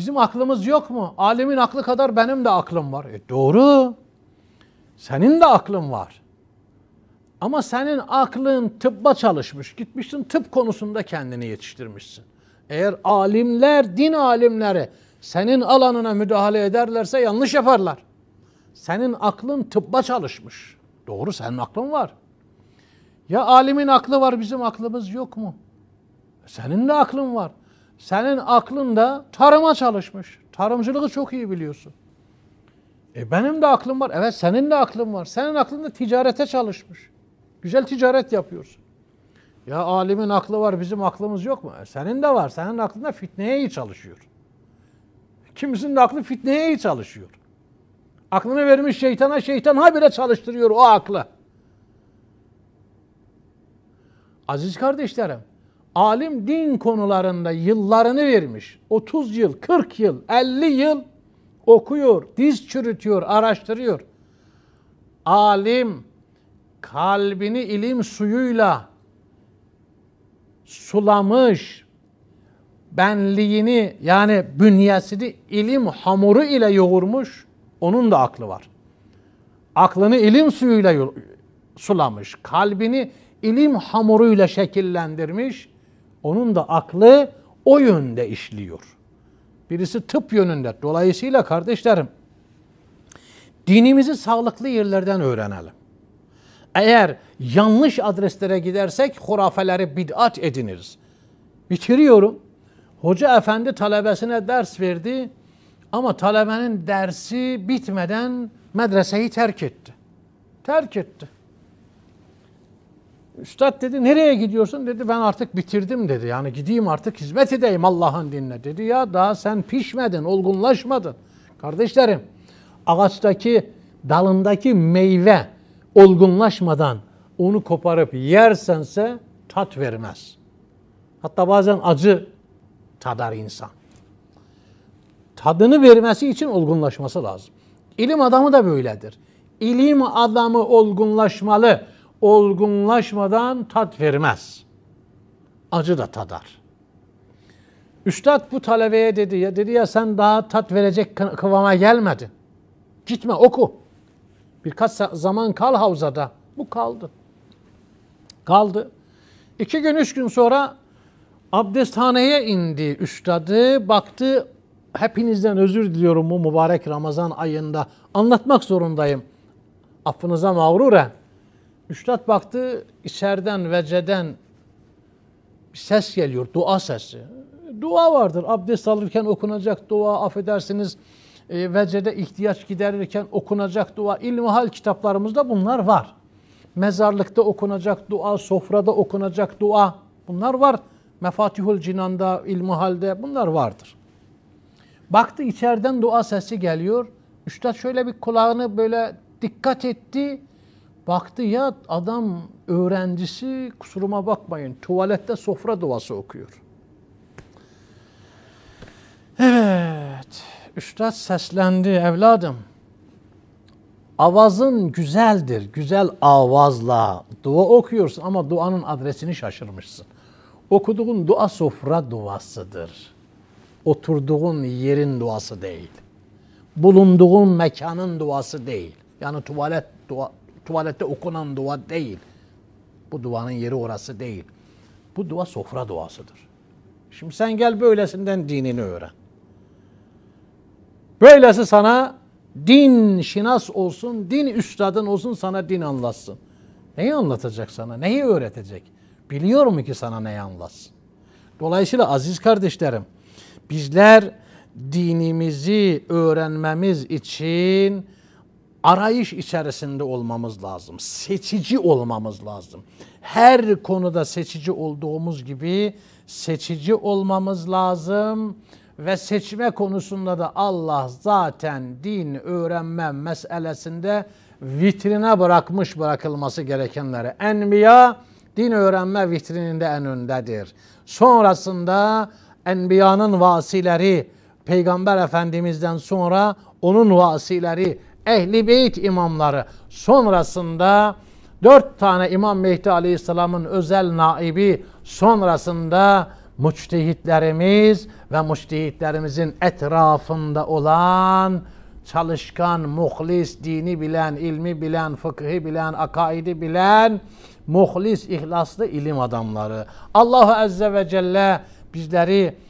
Bizim aklımız yok mu? Alemin aklı kadar benim de aklım var. E doğru. Senin de aklın var. Ama senin aklın tıbba çalışmış. Gitmişsin tıp konusunda kendini yetiştirmişsin. Eğer alimler, din alimleri senin alanına müdahale ederlerse yanlış yaparlar. Senin aklın tıbba çalışmış. Doğru senin aklın var. Ya alimin aklı var bizim aklımız yok mu? Senin de aklın var. Senin aklında tarıma çalışmış. Tarımcılığı çok iyi biliyorsun. E benim de aklım var. Evet senin de aklın var. Senin aklında ticarete çalışmış. Güzel ticaret yapıyorsun. Ya alimin aklı var bizim aklımız yok mu? E senin de var. Senin aklında fitneye iyi çalışıyor. Kimisinin de aklı fitneye iyi çalışıyor. Aklını vermiş şeytana şeytan habire çalıştırıyor o aklı. Aziz kardeşlerim alim din konularında yıllarını vermiş. 30 yıl, 40 yıl, 50 yıl okuyor, diz çürütüyor, araştırıyor. Alim kalbini ilim suyuyla sulamış, benliğini yani bünyesini ilim hamuru ile yoğurmuş, onun da aklı var. Aklını ilim suyuyla sulamış, kalbini ilim hamuruyla şekillendirmiş, onun da aklı o yönde işliyor. Birisi tıp yönünde. Dolayısıyla kardeşlerim dinimizi sağlıklı yerlerden öğrenelim. Eğer yanlış adreslere gidersek hurafeleri bid'at ediniriz. Bitiriyorum. Hoca efendi talebesine ders verdi ama talebenin dersi bitmeden medreseyi terk etti. Terk etti. Üstad dedi nereye gidiyorsun dedi ben artık bitirdim dedi. Yani gideyim artık hizmet edeyim Allah'ın dinine dedi. Ya daha sen pişmedin, olgunlaşmadın. Kardeşlerim ağaçtaki dalındaki meyve olgunlaşmadan onu koparıp yersense tat vermez. Hatta bazen acı tadar insan. Tadını vermesi için olgunlaşması lazım. İlim adamı da böyledir. İlim adamı olgunlaşmalı olgunlaşmadan tat vermez. Acı da tadar. Üstad bu talebeye dedi ya dedi ya sen daha tat verecek kıvama gelmedin. Gitme oku. Birkaç zaman kal havzada. Bu kaldı. Kaldı. İki gün üç gün sonra abdesthaneye indi üstadı. Baktı hepinizden özür diliyorum bu mübarek Ramazan ayında. Anlatmak zorundayım. Affınıza mağruren. Üstad baktı içeriden veceden bir ses geliyor, dua sesi. Dua vardır. Abdest alırken okunacak dua, affedersiniz e, vecede ihtiyaç giderirken okunacak dua. İlmihal kitaplarımızda bunlar var. Mezarlıkta okunacak dua, sofrada okunacak dua. Bunlar var. Mefatihul Cinan'da, İlmihal'de bunlar vardır. Baktı içeriden dua sesi geliyor. Üstad şöyle bir kulağını böyle dikkat etti. Baktı ya adam öğrencisi kusuruma bakmayın tuvalette sofra duası okuyor. Evet, üstad seslendi evladım. Avazın güzeldir, güzel avazla dua okuyorsun ama duanın adresini şaşırmışsın. Okuduğun dua sofra duasıdır. Oturduğun yerin duası değil. Bulunduğun mekanın duası değil. Yani tuvalet dua, tuvalette okunan dua değil. Bu duanın yeri orası değil. Bu dua sofra duasıdır. Şimdi sen gel böylesinden dinini öğren. Böylesi sana din şinas olsun, din üstadın olsun sana din anlatsın. Neyi anlatacak sana? Neyi öğretecek? Biliyor mu ki sana neyi anlatsın? Dolayısıyla aziz kardeşlerim, bizler dinimizi öğrenmemiz için arayış içerisinde olmamız lazım. Seçici olmamız lazım. Her konuda seçici olduğumuz gibi seçici olmamız lazım ve seçme konusunda da Allah zaten din öğrenme meselesinde vitrine bırakmış bırakılması gerekenleri. Enbiya din öğrenme vitrininde en öndedir. Sonrasında enbiyanın vasileri, Peygamber Efendimiz'den sonra onun vasileri Ehli Beyt imamları sonrasında dört tane İmam Mehdi Aleyhisselam'ın özel naibi sonrasında müçtehitlerimiz ve müçtehitlerimizin etrafında olan çalışkan, muhlis, dini bilen, ilmi bilen, fıkhi bilen, akaidi bilen, muhlis, ihlaslı ilim adamları. Allahu Azze ve Celle bizleri